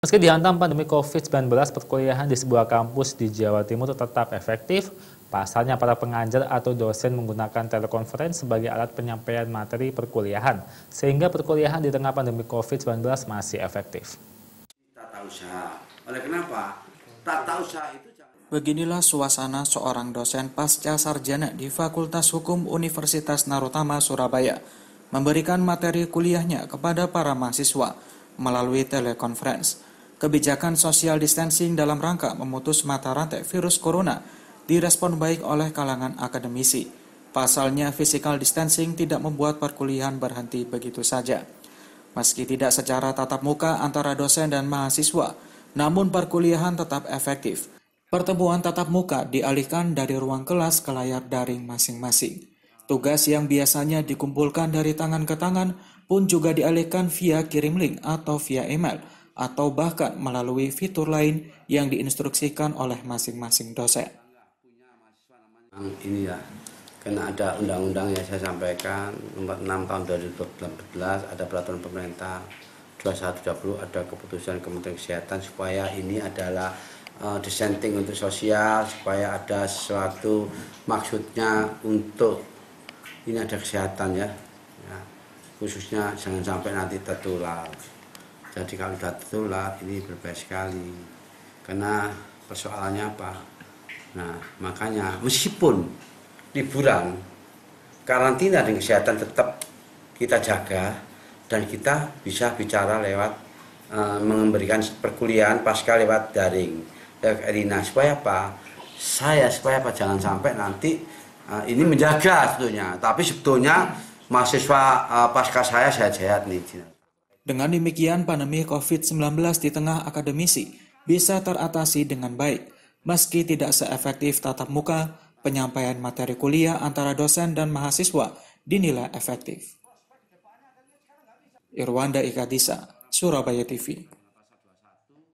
Meski dihantam pandemi COVID-19, perkuliahan di sebuah kampus di Jawa Timur tetap efektif. Pasalnya para pengajar atau dosen menggunakan telekonferensi sebagai alat penyampaian materi perkuliahan, sehingga perkuliahan di tengah pandemi COVID-19 masih efektif. Tata usaha. Oleh kenapa? Tata usaha itu Beginilah suasana seorang dosen pasca sarjana di Fakultas Hukum Universitas Narutama, Surabaya, memberikan materi kuliahnya kepada para mahasiswa melalui telekonferensi. Kebijakan social distancing dalam rangka memutus mata rantai virus corona direspon baik oleh kalangan akademisi. Pasalnya, physical distancing tidak membuat perkuliahan berhenti begitu saja. Meski tidak secara tatap muka antara dosen dan mahasiswa, namun perkuliahan tetap efektif. Pertemuan tatap muka dialihkan dari ruang kelas ke layar daring masing-masing. Tugas yang biasanya dikumpulkan dari tangan ke tangan pun juga dialihkan via kirim link atau via email – atau bahkan melalui fitur lain yang diinstruksikan oleh masing-masing dosen. Ini ya, karena ada undang-undang yang saya sampaikan nomor 6 tahun 2018 ada peraturan pemerintah 2120, ada keputusan Kementerian Kesehatan supaya ini adalah uh, eh, dissenting untuk sosial supaya ada sesuatu maksudnya untuk ini ada kesehatan ya, ya khususnya jangan sampai nanti tertular. Jadi kalau sudah tertular ini berbahaya sekali. Karena persoalannya apa? Nah, makanya meskipun liburan, karantina dan kesehatan tetap kita jaga dan kita bisa bicara lewat e, eh, memberikan perkuliahan pasca lewat daring. Lewat Erina supaya apa? Saya supaya apa jangan sampai nanti e, ini menjaga sebetulnya. Tapi sebetulnya mahasiswa e, pasca saya saya jahat nih. Dengan demikian, pandemi COVID-19 di tengah akademisi bisa teratasi dengan baik, meski tidak seefektif tatap muka, penyampaian materi kuliah antara dosen dan mahasiswa dinilai efektif. Irwanda Ikadisa, Surabaya TV.